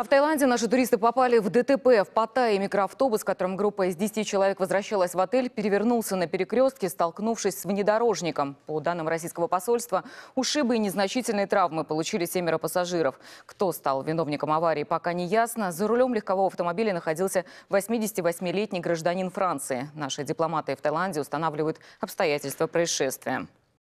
А в Таиланде наши туристы попали в ДТП. В Паттайе микроавтобус, которым группа из 10 человек возвращалась в отель, перевернулся на перекрестке, столкнувшись с внедорожником. По данным российского посольства, ушибы и незначительные травмы получили семеро пассажиров. Кто стал виновником аварии, пока не ясно. За рулем легкового автомобиля находился 88-летний гражданин Франции. Наши дипломаты в Таиланде устанавливают обстоятельства происшествия.